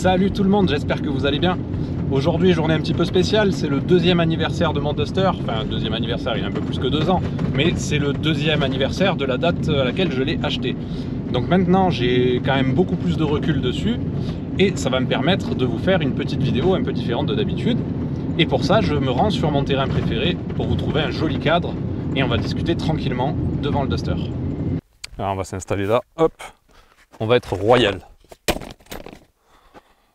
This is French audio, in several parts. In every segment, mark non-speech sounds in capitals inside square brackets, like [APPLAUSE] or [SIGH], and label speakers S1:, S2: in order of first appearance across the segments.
S1: Salut tout le monde, j'espère que vous allez bien. Aujourd'hui, journée un petit peu spéciale, c'est le deuxième anniversaire de mon Duster. Enfin, deuxième anniversaire, il y a un peu plus que deux ans, mais c'est le deuxième anniversaire de la date à laquelle je l'ai acheté. Donc maintenant, j'ai quand même beaucoup plus de recul dessus et ça va me permettre de vous faire une petite vidéo un peu différente de d'habitude. Et pour ça, je me rends sur mon terrain préféré pour vous trouver un joli cadre et on va discuter tranquillement devant le Duster. Alors on va s'installer là, hop, on va être royal.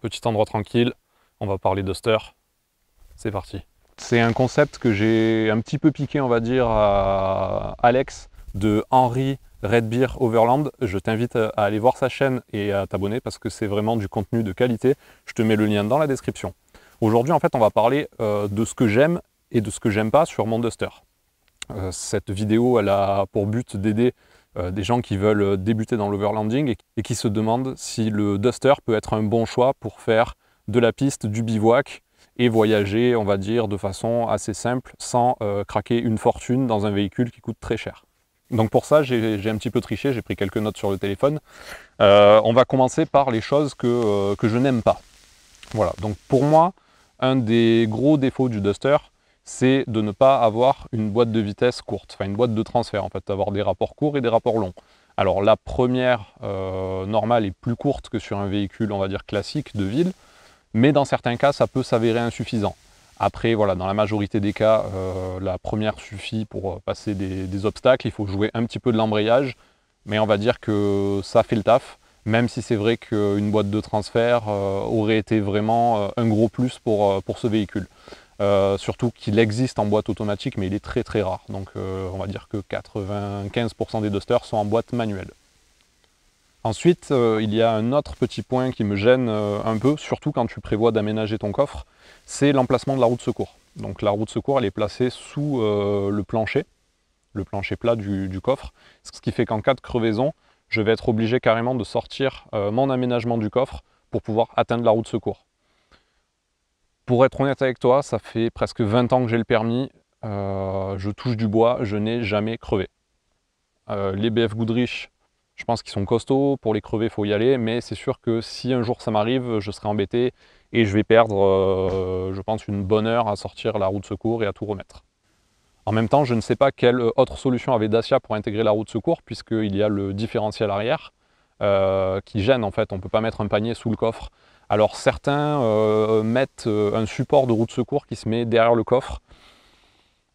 S1: Petit endroit tranquille, on va parler Duster, C'est parti. C'est un concept que j'ai un petit peu piqué, on va dire, à Alex de Henry Red Overland. Je t'invite à aller voir sa chaîne et à t'abonner parce que c'est vraiment du contenu de qualité. Je te mets le lien dans la description. Aujourd'hui, en fait, on va parler euh, de ce que j'aime et de ce que j'aime pas sur mon Duster. Euh, cette vidéo, elle a pour but d'aider euh, des gens qui veulent euh, débuter dans l'overlanding et, qui se demandent si le duster peut être un bon choix pour faire de la piste, du bivouac et voyager, on va dire, de façon assez simple sans euh, craquer une fortune dans un véhicule qui coûte très cher. Donc pour ça, j'ai un petit peu triché, j'ai pris quelques notes sur le téléphone. on va commencer par les choses que, que je n'aime pas. Voilà, donc pour moi, un des gros défauts du Duster, c'est de ne pas avoir une boîte de vitesse courte, enfin une boîte de transfert en fait, d'avoir des rapports courts et des rapports longs. Alors la première euh, normale est plus courte que sur un véhicule, on va dire classique de ville, mais dans certains cas ça peut s'avérer insuffisant. Après voilà, dans la majorité des cas, euh, la première suffit pour euh, passer des, obstacles, il faut jouer un petit peu de l'embrayage, mais on va dire que ça fait le taf, même si c'est vrai qu'une boîte de transfert aurait été vraiment un gros plus pour, pour ce véhicule. Euh, surtout qu'il existe en boîte automatique, mais il est très très rare. Donc euh, on va dire que 95% des dusters sont en boîte manuelle. Ensuite, euh, il y a un autre petit point qui me gêne un peu, surtout quand tu prévois d'aménager ton coffre, c'est l'emplacement de la roue de secours. Donc la roue de secours, elle est placée sous le plancher, le plancher plat du, du coffre, ce qui fait qu'en cas de crevaison, je vais être obligé carrément de sortir mon aménagement du coffre pour pouvoir atteindre la roue de secours. Pour être honnête avec toi, ça fait presque 20 ans que j'ai le permis. Euh, je touche du bois, je n'ai jamais crevé. Euh, les BF Goodrich, je pense qu'ils sont costauds. Pour les crever, il faut y aller. Mais c'est sûr que si un jour ça m'arrive, je serai embêté et je vais perdre, euh, je pense, une bonne heure à sortir la roue de secours et à tout remettre. En même temps, je ne sais pas quelle autre solution avait Dacia pour intégrer la roue de secours, puisqu'il y a le différentiel arrière qui gêne en fait. On ne peut pas mettre un panier sous le coffre. Alors certains euh, mettent euh, un support de roue de secours qui se met derrière le coffre.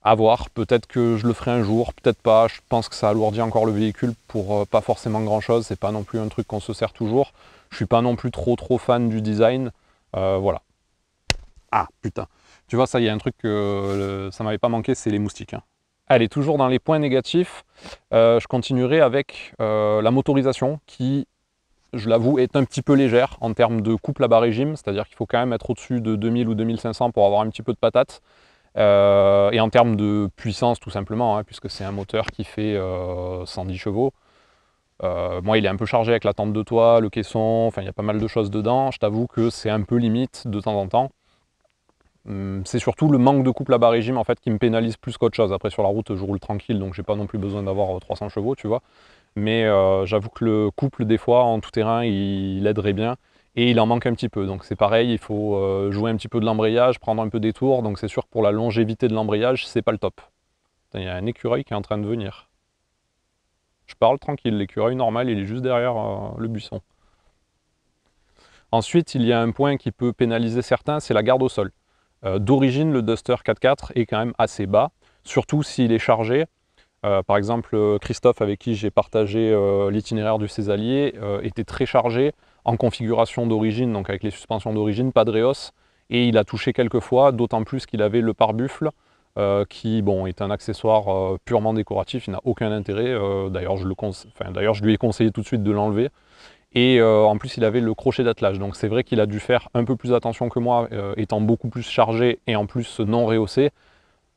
S1: À voir, peut-être que je le ferai un jour, peut-être pas. Je pense que ça alourdit encore le véhicule pour euh, pas forcément grand chose. C'est pas non plus un truc qu'on se sert toujours. Je suis pas non plus trop trop fan du design. voilà. Ah putain. Tu vois, ça, y a un truc que ça m'avait pas manqué, c'est les moustiques. Allez, hein. toujours dans les points négatifs, je continuerai avec la motorisation qui je l'avoue, est un petit peu légère en termes de couple à bas régime, c'est-à-dire qu'il faut quand même être au-dessus de 2000 ou 2500 pour avoir un petit peu de patate. Euh, et en termes de puissance, tout simplement, hein, puisque c'est un moteur qui fait 110 euh, chevaux. Euh, moi, il est un peu chargé avec la tente de toit, le caisson, enfin, il y a pas mal de choses dedans. Je t'avoue que c'est un peu limite de temps en temps. Hum, c'est surtout le manque de couple à bas régime en fait qui me pénalise plus qu'autre chose. Après sur la route je roule tranquille donc j'ai pas non plus besoin d'avoir 300 chevaux tu vois. Mais euh, j'avoue que le couple, des fois, en tout terrain, il, aiderait bien. Et il en manque un petit peu. Donc c'est pareil, il faut euh, jouer un petit peu de l'embrayage, prendre un peu des tours. Donc c'est sûr pour la longévité de l'embrayage, c'est pas le top. Il y a un écureuil qui est en train de venir. Je parle tranquille, l'écureuil normal, il est juste derrière euh, le buisson. Ensuite, il y a un point qui peut pénaliser certains, c'est la garde au sol. D'origine, le Duster 4x4 est quand même assez bas, surtout s'il est chargé. Euh, par exemple, euh, Christophe, avec qui j'ai partagé euh, l'itinéraire du Césalier, était très chargé en configuration d'origine, donc avec les suspensions d'origine, pas de et il a touché quelques fois, d'autant plus qu'il avait le pare-buffle, qui bon, est un accessoire purement décoratif, il n'a aucun intérêt, d'ailleurs je, je, lui ai conseillé tout de suite de l'enlever, et en plus il avait le crochet d'attelage, donc c'est vrai qu'il a dû faire un peu plus attention que moi, étant beaucoup plus chargé et en plus non rehaussé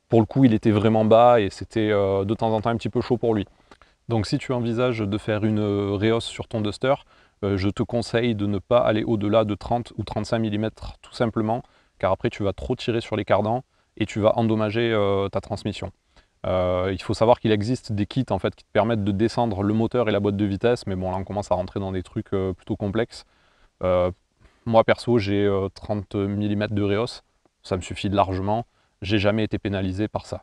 S1: pour le coup, il était vraiment bas et c'était euh, de temps en temps un petit peu chaud pour lui. Donc si tu envisages de faire une euh, réhausse sur ton Duster, euh, je te conseille de ne pas aller au-delà de 30 ou 35 mm tout simplement, car après tu vas trop tirer sur les cardans et tu vas endommager ta transmission. il faut savoir qu'il existe des kits en fait qui te permettent de descendre le moteur et la boîte de vitesse, mais bon là on commence à rentrer dans des trucs plutôt complexes. moi perso j'ai 30 mm de réhausse, ça me suffit largement j'ai jamais été pénalisé par ça.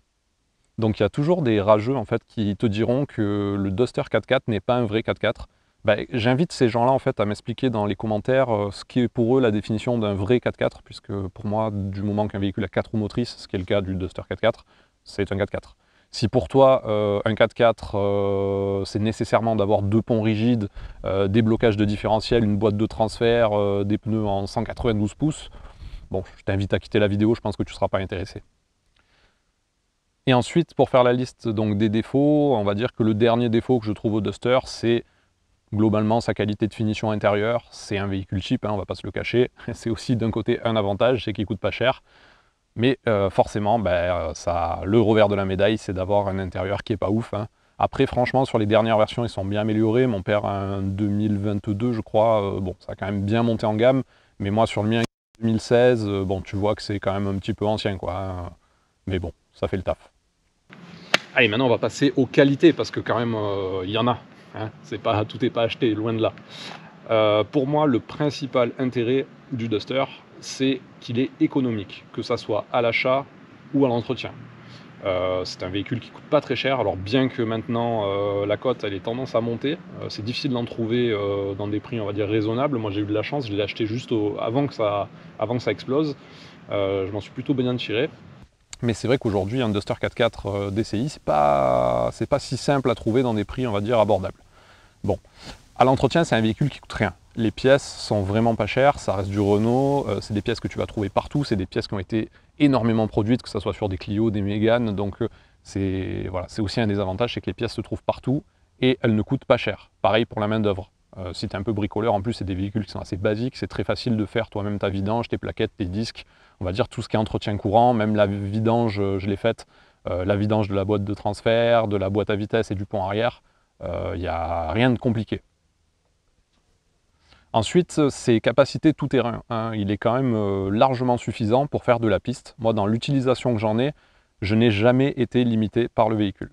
S1: Donc il y a toujours des rageux en fait qui te diront que le Duster 4x4 n'est pas un vrai 4x4. Bah, j'invite ces gens-là en fait à m'expliquer dans les commentaires euh, ce qui est pour eux la définition d'un vrai 4x4, puisque pour moi, du moment qu'un véhicule a 4 roues motrices, ce qui est le cas du Duster 4x4, c'est un 4x4. Si pour toi, euh, un 4x4, euh, c'est nécessairement d'avoir deux ponts rigides, des blocages de différentiel, une boîte de transfert, des pneus en 192 pouces, Bon, je t'invite à quitter la vidéo, je pense que tu ne seras pas intéressé. Et ensuite, pour faire la liste donc, des défauts, on va dire que le dernier défaut que je trouve au Duster, c'est globalement sa qualité de finition intérieure. C'est un véhicule cheap, on hein, on va pas se le cacher. [LAUGHS] C'est aussi d'un côté un avantage, c'est qu'il ne coûte pas cher. Mais euh, forcément, ben, euh, ça, le revers de la médaille, c'est d'avoir un intérieur qui est pas ouf. Hein. Après, franchement, sur les dernières versions, ils sont bien améliorés. Mon père a un 2022, je crois. Euh, bon, ça a quand même bien monté en gamme. Mais moi, sur le mien, 2016, euh, bon, tu vois que c'est quand même un petit peu ancien, quoi. Hein. Mais bon, ça fait le taf. Allez, maintenant on va passer aux qualités parce que quand même euh, il y en a. Hein. tout n'est pas acheté, loin de là. Euh, pour moi, le principal intérêt du Duster, c'est qu'il est économique, que ça soit à l'achat ou à l'entretien. Euh, c'est un véhicule qui coûte pas très cher. Alors bien que maintenant euh, la cote elle est tendance à monter, euh, c'est difficile d'en trouver dans des prix on va dire raisonnables. Moi j'ai eu de la chance, je l'ai acheté juste avant, que ça, avant ça explose. je m'en suis plutôt bien tiré. Mais c'est vrai qu'aujourd'hui un Duster 4x4 DCI c'est pas c'est pas si simple à trouver dans des prix on va dire abordables. Bon, à l'entretien c'est un véhicule qui coûte rien. Les pièces sont vraiment pas chères, ça reste du Renault, c'est des pièces que tu vas trouver partout, c'est des pièces qui ont été énormément produites, que ce soit sur des Clio, des Mégane. Donc euh, c'est voilà, aussi un des avantages, c'est que les pièces se trouvent partout et elles ne coûtent pas cher. Pareil pour la main d'œuvre. Euh, si tu es un peu bricoleur, en plus c'est des véhicules qui sont assez basiques, c'est très facile de faire toi-même ta vidange, tes plaquettes, tes disques, on va dire tout ce qui est entretien courant, même la vidange, euh, je l'ai faite, la vidange de la boîte de transfert, de la boîte à vitesse et du pont arrière, il n'y a rien de compliqué. Ensuite, ses capacités tout terrain. Hein. il est quand même euh, largement suffisant pour faire de la piste. Moi, dans l'utilisation que j'en ai, je n'ai jamais été limité par le véhicule.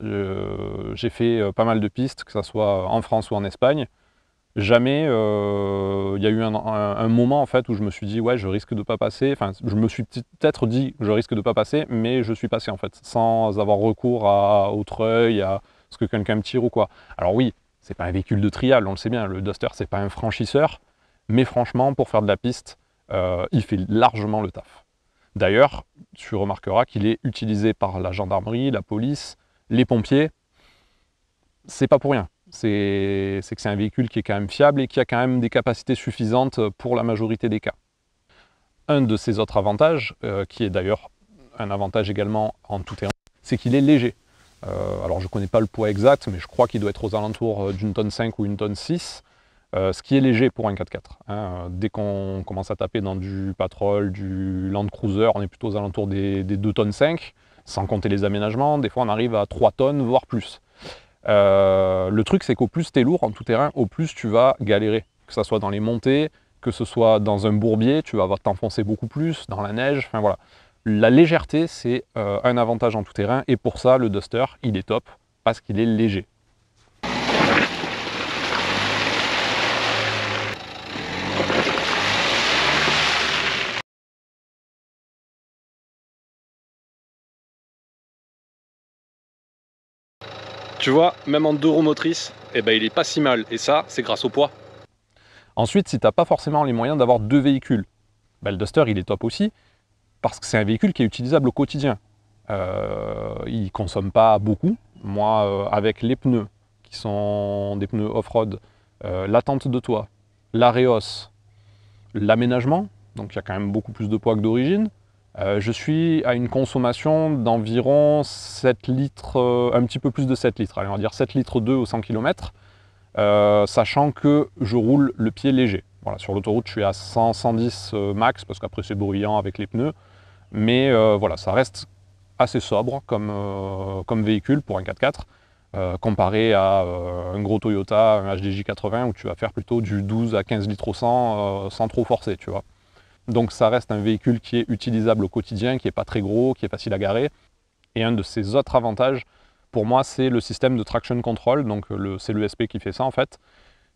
S1: Euh, j'ai fait euh, pas mal de pistes, que ce soit en France ou en Espagne. Jamais, il y a eu un, moment en fait où je me suis dit ouais je risque de pas passer. Enfin, je me suis peut-être dit je risque de pas passer, mais je suis passé en fait, sans avoir recours à, à autre œil, à ce que quelqu'un me tire ou quoi. Alors oui, c'est pas un véhicule de trial, on le sait bien, le Duster c'est pas un franchisseur, mais franchement pour faire de la piste, euh, il fait largement le taf. D'ailleurs, tu remarqueras qu'il est utilisé par la gendarmerie, la police, les pompiers. C'est pas pour rien. C'est que c'est un véhicule qui est quand même fiable et qui a quand même des capacités suffisantes pour la majorité des cas. Un de ses autres avantages, euh, qui est d'ailleurs un avantage également en tout terrain, c'est qu'il est léger. Euh, alors je ne connais pas le poids exact, mais je crois qu'il doit être aux alentours euh, d'une tonne 5 ou une tonne 6, euh, ce qui est léger pour un 4x4. Hein. Dès qu'on commence à taper dans du patrol, du Land Cruiser, on est plutôt aux alentours des, 2 tonnes 5, sans compter les aménagements, des fois on arrive à 3 tonnes, voire plus. le truc c'est qu'au plus tu es lourd en tout terrain, au plus tu vas galérer, que ce soit dans les montées, que ce soit dans un bourbier, tu vas t'enfoncer beaucoup plus, dans la neige, enfin voilà. La légèreté, c'est euh, un avantage en tout terrain et pour ça, le Duster, il est top parce qu'il est léger. Tu vois, même en deux roues motrices, eh ben, il est pas si mal. Et ça, c'est grâce au poids. Ensuite, si tu n'as pas forcément les moyens d'avoir deux véhicules, ben, le Duster, il est top aussi, parce que c'est un véhicule qui est utilisable au quotidien. Euh, il ne consomme pas beaucoup. Moi, euh, avec les pneus, qui sont des pneus off-road, euh, l'attente de toit, l'aréos, l'aménagement, donc il y a quand même beaucoup plus de poids que d'origine, je suis à une consommation d'environ 7 litres, un petit peu plus de 7 litres, allez, on va dire 7 litres 2 au 100 km, sachant que je roule le pied léger. Voilà, sur l'autoroute, je suis à 100, 110 max, parce qu'après c'est bruyant avec les pneus. Mais euh, voilà, ça reste assez sobre comme, euh, comme véhicule pour un 4x4, euh, comparé à un gros Toyota, un HDJ 80, où tu vas faire plutôt du 12 à 15 litres au 100 sans trop forcer, tu vois. Donc ça reste un véhicule qui est utilisable au quotidien, qui n'est pas très gros, qui est facile à garer. Et un de ses autres avantages, pour moi, c'est le système de traction control, donc c'est l'ESP qui fait ça en fait.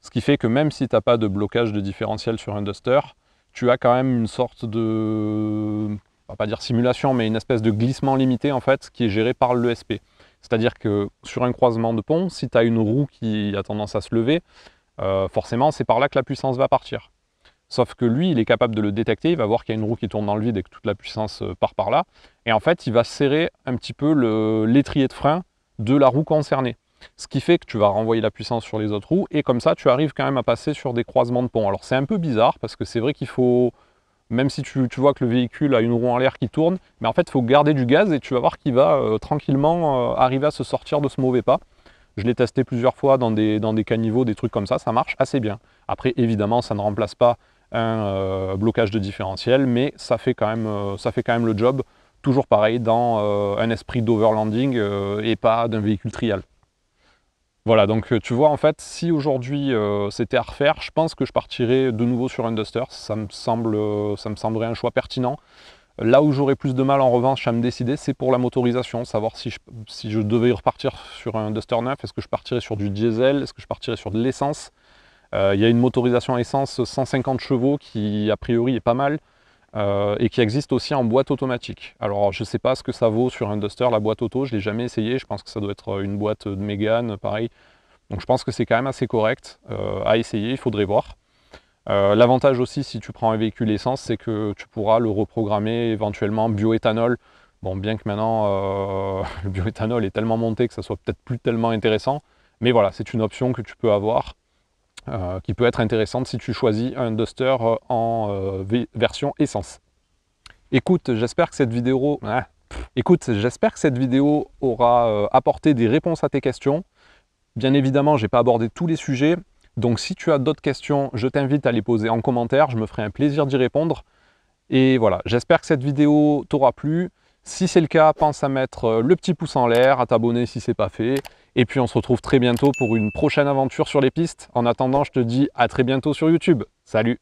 S1: Ce qui fait que même si tu n'as pas de blocage de différentiel sur un Duster, tu as quand même une sorte de pas dire simulation, mais une espèce de glissement limité en fait, qui est géré par l'ESP. C'est-à-dire que sur un croisement de pont, si tu as une roue qui a tendance à se lever, euh, forcément c'est par là que la puissance va partir. Sauf que lui, il est capable de le détecter, il va voir qu'il y a une roue qui tourne dans le vide et que toute la puissance euh, part par là. Et en fait, il va serrer un petit peu l'étrier de frein de la roue concernée. Ce qui fait que tu vas renvoyer la puissance sur les autres roues et comme ça, tu arrives quand même à passer sur des croisements de pont. Alors c'est un peu bizarre parce que c'est vrai qu'il faut même si tu, vois que le véhicule a une roue en l'air qui tourne, mais en fait, il faut garder du gaz et tu vas voir qu'il va euh, tranquillement euh, arriver à se sortir de ce mauvais pas. Je l'ai testé plusieurs fois dans des, dans des caniveaux, des trucs comme ça, ça marche assez bien. Après, évidemment, ça ne remplace pas un euh, blocage de différentiel, mais ça fait quand même, ça fait quand même le job, toujours pareil, dans un esprit d'overlanding et pas d'un véhicule trial. Voilà, donc euh, tu vois, en fait, si aujourd'hui euh, c'était à refaire, je pense que je partirais de nouveau sur un Duster. Ça me, semble, euh, ça me semblerait un choix pertinent. Là où j'aurais plus de mal en revanche à me décider, c'est pour la motorisation, savoir si je, si je devais repartir sur un Duster 9, est-ce que je partirais sur du diesel, est-ce que je partirais sur de l'essence. Il y a une motorisation essence 150 chevaux qui a priori est pas mal. Euh, et qui existe aussi en boîte automatique. Alors je ne sais pas ce que ça vaut sur un Duster, la boîte auto, je ne l'ai jamais essayé, je pense que ça doit être euh, une boîte euh, de Mégane, pareil. Donc je pense que c'est quand même assez correct à essayer, il faudrait voir. L'avantage aussi si tu prends un véhicule essence, c'est que tu pourras le reprogrammer éventuellement bioéthanol. Bon, bien que maintenant [LAUGHS] le bioéthanol est tellement monté que ça soit peut-être plus tellement intéressant, mais voilà, c'est une option que tu peux avoir euh, qui peut être intéressante si tu choisis un Duster euh, en euh, version essence. Écoute, j'espère que cette vidéo... Ah, aura apporté des réponses à tes questions. Bien évidemment, je n'ai pas abordé tous les sujets, donc si tu as d'autres questions, je t'invite à les poser en commentaire, je me ferai un plaisir d'y répondre. Et voilà, j'espère que cette vidéo t'aura plu. Si c'est le cas, pense à mettre euh, le petit pouce en l'air, à t'abonner si c'est pas fait. Et puis on se retrouve très bientôt pour une prochaine aventure sur les pistes. En attendant, je te dis à très bientôt sur YouTube. Salut